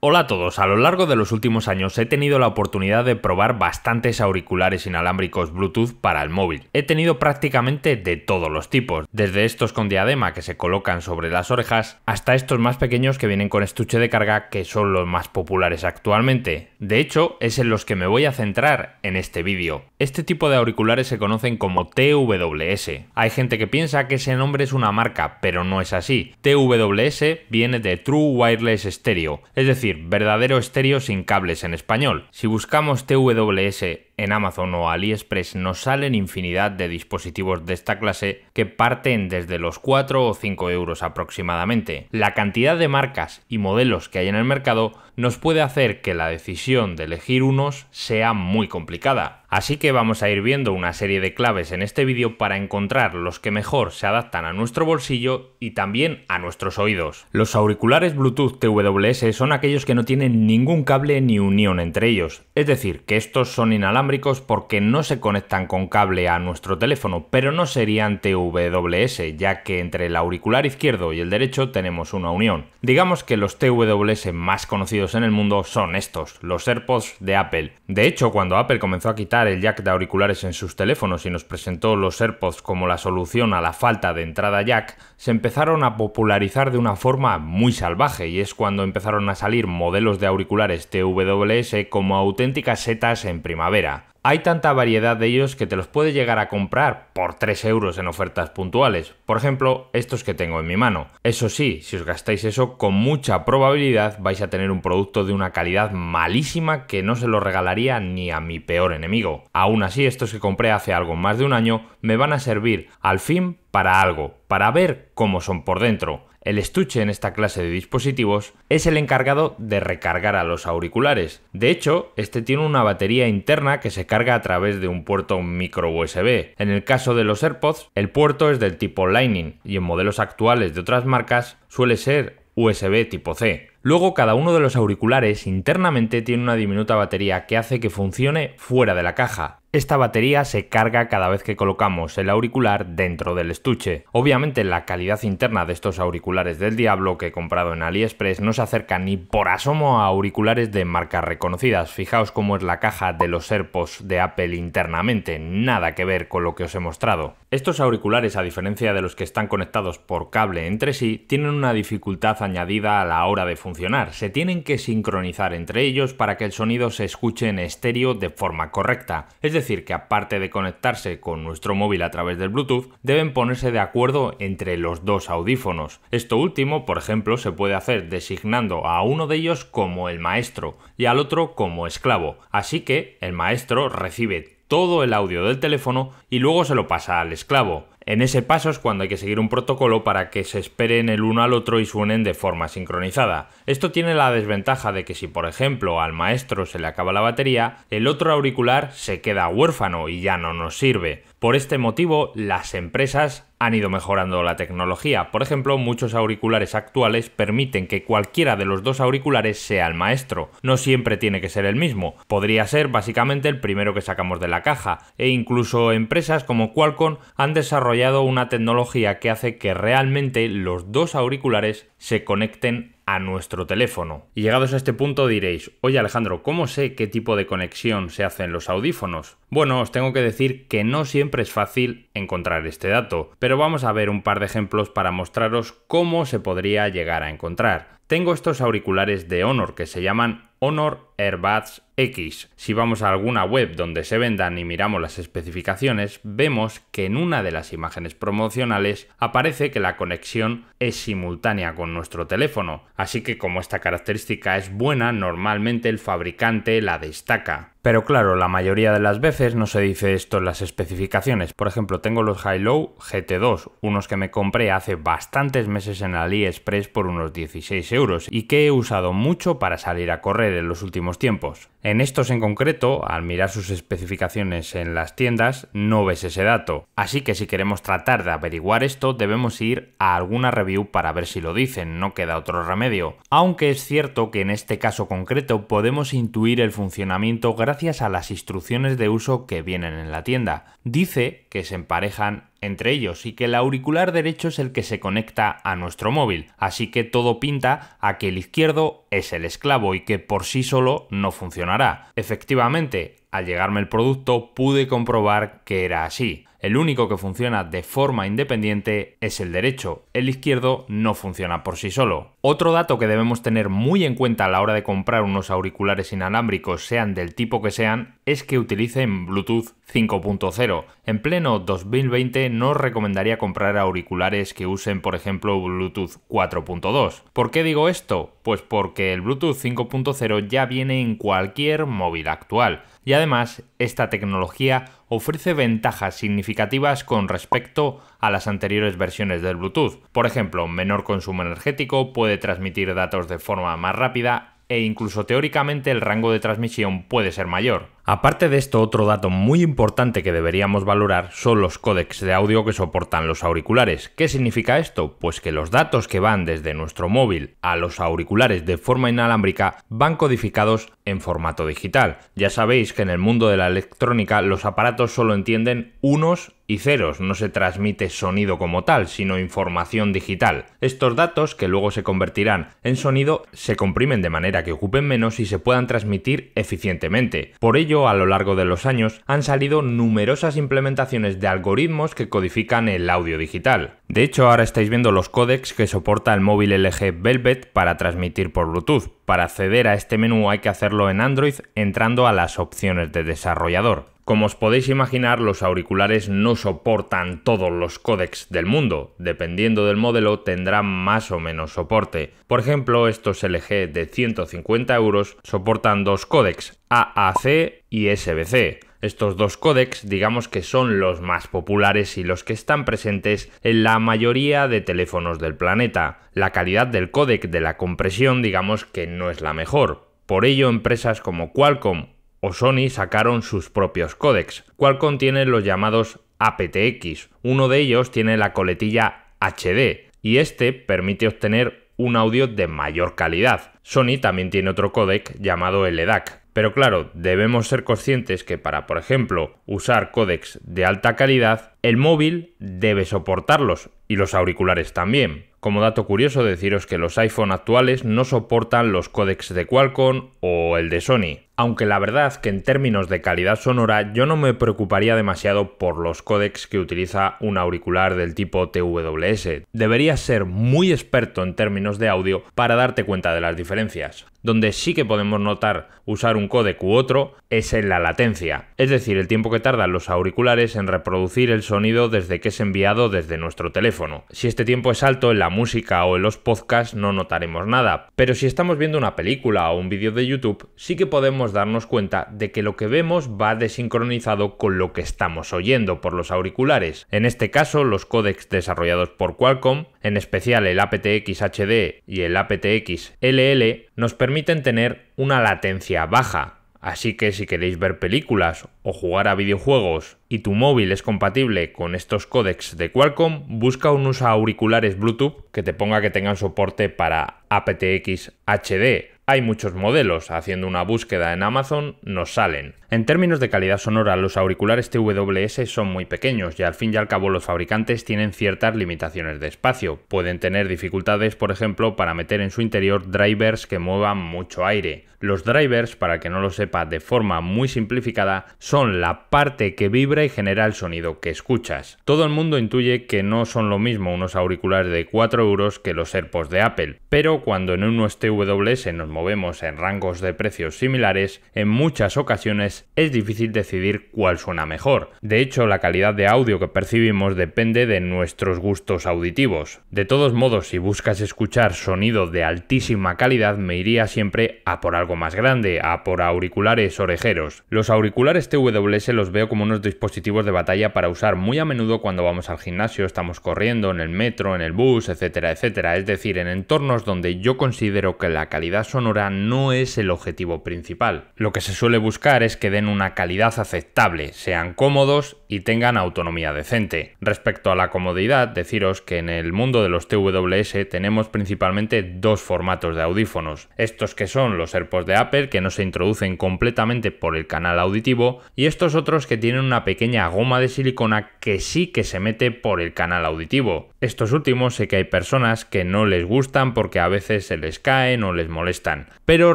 Hola a todos, a lo largo de los últimos años he tenido la oportunidad de probar bastantes auriculares inalámbricos Bluetooth para el móvil. He tenido prácticamente de todos los tipos, desde estos con diadema que se colocan sobre las orejas, hasta estos más pequeños que vienen con estuche de carga que son los más populares actualmente. De hecho, es en los que me voy a centrar en este vídeo. Este tipo de auriculares se conocen como TWS. Hay gente que piensa que ese nombre es una marca, pero no es así. TWS viene de True Wireless Stereo, es decir, verdadero estéreo sin cables en español. Si buscamos TWS en Amazon o AliExpress nos salen infinidad de dispositivos de esta clase que parten desde los 4 o 5 euros aproximadamente. La cantidad de marcas y modelos que hay en el mercado nos puede hacer que la decisión de elegir unos sea muy complicada. Así que vamos a ir viendo una serie de claves en este vídeo para encontrar los que mejor se adaptan a nuestro bolsillo y también a nuestros oídos. Los auriculares Bluetooth TWS son aquellos que no tienen ningún cable ni unión entre ellos, es decir, que estos son inalámbricos porque no se conectan con cable a nuestro teléfono, pero no serían TWS, ya que entre el auricular izquierdo y el derecho tenemos una unión. Digamos que los TWS más conocidos en el mundo son estos, los AirPods de Apple. De hecho, cuando Apple comenzó a quitar el jack de auriculares en sus teléfonos y nos presentó los AirPods como la solución a la falta de entrada jack, se empezaron a popularizar de una forma muy salvaje y es cuando empezaron a salir modelos de auriculares TWS como auténticas setas en primavera hay tanta variedad de ellos que te los puede llegar a comprar por 3 euros en ofertas puntuales. Por ejemplo, estos que tengo en mi mano. Eso sí, si os gastáis eso, con mucha probabilidad vais a tener un producto de una calidad malísima que no se lo regalaría ni a mi peor enemigo. Aún así, estos que compré hace algo más de un año me van a servir al fin para algo, para ver cómo son por dentro. El estuche en esta clase de dispositivos es el encargado de recargar a los auriculares. De hecho, este tiene una batería interna que se carga a través de un puerto micro USB. En el caso de los AirPods, el puerto es del tipo Lightning y en modelos actuales de otras marcas suele ser USB tipo C. Luego cada uno de los auriculares internamente tiene una diminuta batería que hace que funcione fuera de la caja. Esta batería se carga cada vez que colocamos el auricular dentro del estuche. Obviamente la calidad interna de estos auriculares del diablo que he comprado en AliExpress no se acerca ni por asomo a auriculares de marcas reconocidas. Fijaos cómo es la caja de los AirPods de Apple internamente, nada que ver con lo que os he mostrado. Estos auriculares, a diferencia de los que están conectados por cable entre sí, tienen una dificultad añadida a la hora de funcionar. Se tienen que sincronizar entre ellos para que el sonido se escuche en estéreo de forma correcta decir que aparte de conectarse con nuestro móvil a través del Bluetooth, deben ponerse de acuerdo entre los dos audífonos. Esto último, por ejemplo, se puede hacer designando a uno de ellos como el maestro y al otro como esclavo. Así que el maestro recibe todo el audio del teléfono y luego se lo pasa al esclavo. En ese paso es cuando hay que seguir un protocolo para que se esperen el uno al otro y suenen de forma sincronizada. Esto tiene la desventaja de que si por ejemplo al maestro se le acaba la batería, el otro auricular se queda huérfano y ya no nos sirve. Por este motivo, las empresas han ido mejorando la tecnología. Por ejemplo, muchos auriculares actuales permiten que cualquiera de los dos auriculares sea el maestro. No siempre tiene que ser el mismo. Podría ser básicamente el primero que sacamos de la caja. E incluso empresas como Qualcomm han desarrollado una tecnología que hace que realmente los dos auriculares se conecten a nuestro teléfono. Y llegados a este punto diréis, oye Alejandro, ¿cómo sé qué tipo de conexión se hace en los audífonos? Bueno, os tengo que decir que no siempre es fácil encontrar este dato, pero vamos a ver un par de ejemplos para mostraros cómo se podría llegar a encontrar. Tengo estos auriculares de Honor que se llaman Honor Airbuds X. Si vamos a alguna web donde se vendan y miramos las especificaciones, vemos que en una de las imágenes promocionales aparece que la conexión es simultánea con nuestro teléfono, así que como esta característica es buena, normalmente el fabricante la destaca. Pero claro, la mayoría de las veces no se dice esto en las especificaciones. Por ejemplo, tengo los High low GT2, unos que me compré hace bastantes meses en AliExpress por unos 16 euros y que he usado mucho para salir a correr en los últimos tiempos. En estos en concreto, al mirar sus especificaciones en las tiendas, no ves ese dato. Así que si queremos tratar de averiguar esto, debemos ir a alguna review para ver si lo dicen, no queda otro remedio. Aunque es cierto que en este caso concreto podemos intuir el funcionamiento gracias gracias a las instrucciones de uso que vienen en la tienda. Dice que se emparejan entre ellos y que el auricular derecho es el que se conecta a nuestro móvil, así que todo pinta a que el izquierdo es el esclavo y que por sí solo no funcionará. Efectivamente, al llegarme el producto pude comprobar que era así. El único que funciona de forma independiente es el derecho, el izquierdo no funciona por sí solo. Otro dato que debemos tener muy en cuenta a la hora de comprar unos auriculares inalámbricos, sean del tipo que sean, es que utilicen Bluetooth 5.0. En pleno 2020 no recomendaría comprar auriculares que usen, por ejemplo, Bluetooth 4.2. ¿Por qué digo esto? Pues porque el Bluetooth 5.0 ya viene en cualquier móvil actual. Y además, esta tecnología ofrece ventajas significativas significativas con respecto a las anteriores versiones del Bluetooth. Por ejemplo, menor consumo energético, puede transmitir datos de forma más rápida e incluso teóricamente el rango de transmisión puede ser mayor. Aparte de esto, otro dato muy importante que deberíamos valorar son los códex de audio que soportan los auriculares. ¿Qué significa esto? Pues que los datos que van desde nuestro móvil a los auriculares de forma inalámbrica van codificados en formato digital. Ya sabéis que en el mundo de la electrónica los aparatos solo entienden unos y ceros, no se transmite sonido como tal, sino información digital. Estos datos, que luego se convertirán en sonido, se comprimen de manera que ocupen menos y se puedan transmitir eficientemente. Por ello, a lo largo de los años han salido numerosas implementaciones de algoritmos que codifican el audio digital. De hecho, ahora estáis viendo los codecs que soporta el móvil LG Velvet para transmitir por Bluetooth. Para acceder a este menú hay que hacerlo en Android entrando a las opciones de desarrollador. Como os podéis imaginar, los auriculares no soportan todos los códecs del mundo, dependiendo del modelo tendrán más o menos soporte. Por ejemplo, estos LG de 150 euros soportan dos códecs, AAC y SBC. Estos dos códecs digamos que son los más populares y los que están presentes en la mayoría de teléfonos del planeta. La calidad del códec de la compresión digamos que no es la mejor. Por ello empresas como Qualcomm o Sony sacaron sus propios códecs, cual contiene los llamados aptX. Uno de ellos tiene la coletilla HD y este permite obtener un audio de mayor calidad. Sony también tiene otro códec llamado LDAC, pero claro, debemos ser conscientes que para, por ejemplo, usar códecs de alta calidad, el móvil debe soportarlos y los auriculares también. Como dato curioso deciros que los iPhone actuales no soportan los códecs de Qualcomm o el de Sony, aunque la verdad que en términos de calidad sonora yo no me preocuparía demasiado por los códecs que utiliza un auricular del tipo TWS. Deberías ser muy experto en términos de audio para darte cuenta de las diferencias. Donde sí que podemos notar usar un codec u otro es en la latencia, es decir, el tiempo que tardan los auriculares en reproducir el sonido desde que es enviado desde nuestro teléfono. Si este tiempo es alto en la música o en los podcasts no notaremos nada, pero si estamos viendo una película o un vídeo de YouTube sí que podemos darnos cuenta de que lo que vemos va desincronizado con lo que estamos oyendo por los auriculares. En este caso, los códecs desarrollados por Qualcomm, en especial el aptX HD y el aptX LL, nos permiten permiten tener una latencia baja, así que si queréis ver películas o jugar a videojuegos y tu móvil es compatible con estos códecs de Qualcomm, busca unos auriculares Bluetooth que te ponga que tengan soporte para aptX HD. Hay muchos modelos, haciendo una búsqueda en Amazon nos salen. En términos de calidad sonora, los auriculares TWS son muy pequeños y al fin y al cabo los fabricantes tienen ciertas limitaciones de espacio. Pueden tener dificultades, por ejemplo, para meter en su interior drivers que muevan mucho aire. Los drivers, para que no lo sepa de forma muy simplificada, son la parte que vibra y genera el sonido que escuchas. Todo el mundo intuye que no son lo mismo unos auriculares de 4 euros que los AirPods de Apple, pero cuando en unos TWS nos movemos en rangos de precios similares, en muchas ocasiones es difícil decidir cuál suena mejor. De hecho, la calidad de audio que percibimos depende de nuestros gustos auditivos. De todos modos, si buscas escuchar sonido de altísima calidad, me iría siempre a por algo más grande, a por auriculares orejeros. Los auriculares TWS los veo como unos dispositivos de batalla para usar muy a menudo cuando vamos al gimnasio, estamos corriendo, en el metro, en el bus, etcétera, etcétera. Es decir, en entornos donde yo considero que la calidad sonora no es el objetivo principal. Lo que se suele buscar es que den una calidad aceptable, sean cómodos y tengan autonomía decente. Respecto a la comodidad, deciros que en el mundo de los TWS tenemos principalmente dos formatos de audífonos. Estos que son los AirPods de Apple, que no se introducen completamente por el canal auditivo, y estos otros que tienen una pequeña goma de silicona que sí que se mete por el canal auditivo. Estos últimos sé que hay personas que no les gustan porque a veces se les caen o les molestan, pero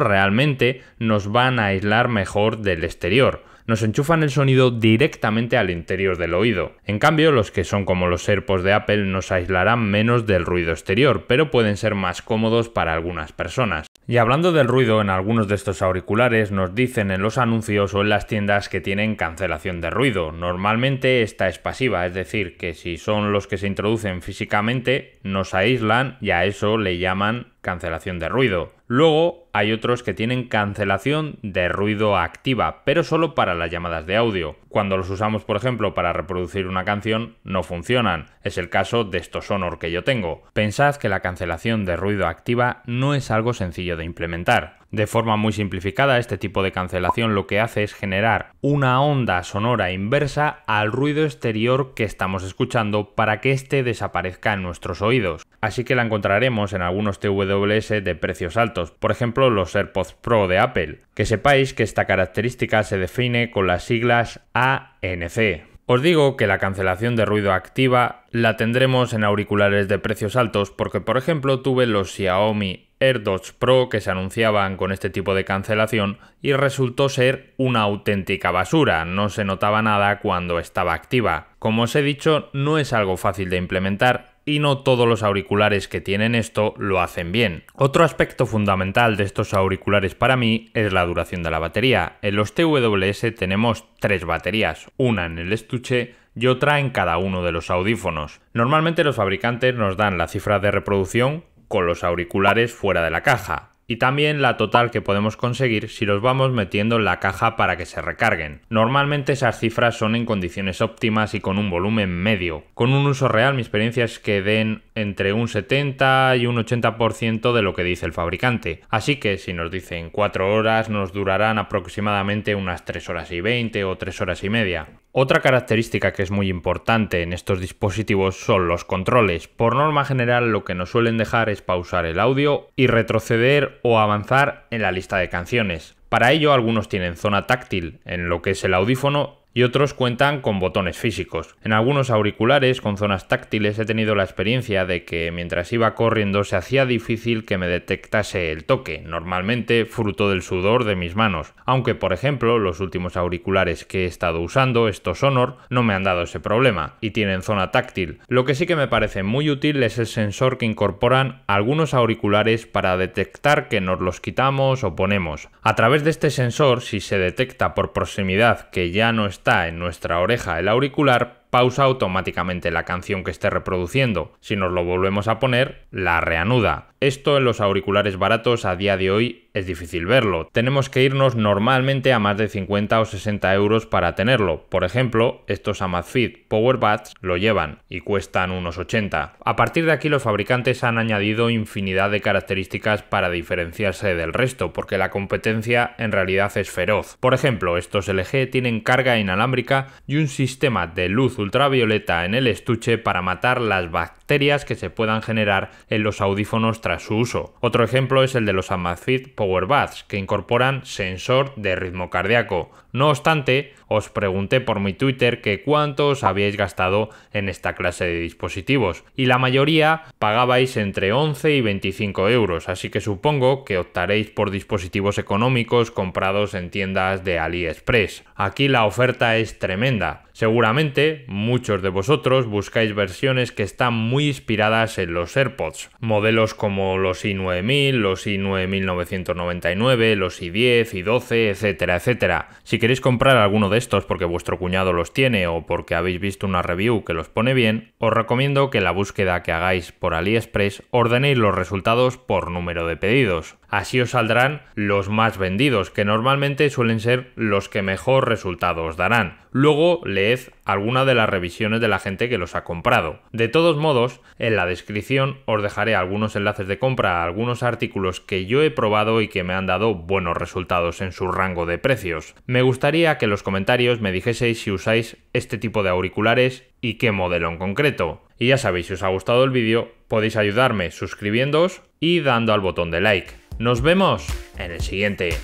realmente nos van a aislar mejor del exterior nos enchufan el sonido directamente al interior del oído. En cambio, los que son como los serpos de Apple nos aislarán menos del ruido exterior, pero pueden ser más cómodos para algunas personas. Y hablando del ruido, en algunos de estos auriculares nos dicen en los anuncios o en las tiendas que tienen cancelación de ruido. Normalmente esta es pasiva, es decir, que si son los que se introducen físicamente, nos aíslan y a eso le llaman cancelación de ruido. Luego hay otros que tienen cancelación de ruido activa, pero solo para las llamadas de audio. Cuando los usamos, por ejemplo, para reproducir una canción, no funcionan. Es el caso de estos Sonor que yo tengo. Pensad que la cancelación de ruido activa no es algo sencillo de implementar. De forma muy simplificada, este tipo de cancelación lo que hace es generar una onda sonora inversa al ruido exterior que estamos escuchando para que éste desaparezca en nuestros oídos. Así que la encontraremos en algunos TWS de precios altos, por ejemplo los AirPods Pro de Apple. Que sepáis que esta característica se define con las siglas ANC, os digo que la cancelación de ruido activa la tendremos en auriculares de precios altos porque por ejemplo tuve los Xiaomi AirDots Pro que se anunciaban con este tipo de cancelación y resultó ser una auténtica basura, no se notaba nada cuando estaba activa. Como os he dicho, no es algo fácil de implementar y no todos los auriculares que tienen esto lo hacen bien. Otro aspecto fundamental de estos auriculares para mí es la duración de la batería. En los TWS tenemos tres baterías, una en el estuche y otra en cada uno de los audífonos. Normalmente los fabricantes nos dan la cifra de reproducción con los auriculares fuera de la caja, y también la total que podemos conseguir si los vamos metiendo en la caja para que se recarguen. Normalmente esas cifras son en condiciones óptimas y con un volumen medio. Con un uso real mi experiencia es que den entre un 70 y un 80% de lo que dice el fabricante. Así que si nos dicen 4 horas nos durarán aproximadamente unas 3 horas y 20 o 3 horas y media. Otra característica que es muy importante en estos dispositivos son los controles. Por norma general lo que nos suelen dejar es pausar el audio y retroceder o avanzar en la lista de canciones. Para ello algunos tienen zona táctil en lo que es el audífono y otros cuentan con botones físicos. En algunos auriculares con zonas táctiles he tenido la experiencia de que mientras iba corriendo se hacía difícil que me detectase el toque, normalmente fruto del sudor de mis manos, aunque por ejemplo los últimos auriculares que he estado usando, estos Sonor, no me han dado ese problema y tienen zona táctil. Lo que sí que me parece muy útil es el sensor que incorporan algunos auriculares para detectar que nos los quitamos o ponemos. A través de este sensor, si se detecta por proximidad que ya no está está en nuestra oreja el auricular, pausa automáticamente la canción que esté reproduciendo. Si nos lo volvemos a poner, la reanuda. Esto en los auriculares baratos a día de hoy es difícil verlo. Tenemos que irnos normalmente a más de 50 o 60 euros para tenerlo. Por ejemplo, estos Amazfit Powerbuds lo llevan y cuestan unos 80. A partir de aquí los fabricantes han añadido infinidad de características para diferenciarse del resto, porque la competencia en realidad es feroz. Por ejemplo, estos LG tienen carga inalámbrica y un sistema de luz ultravioleta en el estuche para matar las bacterias que se puedan generar en los audífonos tras su uso. Otro ejemplo es el de los Amazfit Power Baths que incorporan sensor de ritmo cardíaco. No obstante, os pregunté por mi Twitter que cuántos habíais gastado en esta clase de dispositivos, y la mayoría pagabais entre 11 y 25 euros, así que supongo que optaréis por dispositivos económicos comprados en tiendas de AliExpress. Aquí la oferta es tremenda. Seguramente muchos de vosotros buscáis versiones que están muy inspiradas en los AirPods, modelos como los i9000, los i9999, los i10, i12, etcétera, etcétera. Si queréis comprar alguno de estos porque vuestro cuñado los tiene o porque habéis visto una review que los pone bien, os recomiendo que la búsqueda que hagáis por AliExpress ordenéis los resultados por número de pedidos. Así os saldrán los más vendidos, que normalmente suelen ser los que mejor resultados darán. Luego le alguna de las revisiones de la gente que los ha comprado. De todos modos, en la descripción os dejaré algunos enlaces de compra a algunos artículos que yo he probado y que me han dado buenos resultados en su rango de precios. Me gustaría que en los comentarios me dijeseis si usáis este tipo de auriculares y qué modelo en concreto. Y ya sabéis, si os ha gustado el vídeo, podéis ayudarme suscribiéndoos y dando al botón de like. Nos vemos en el siguiente.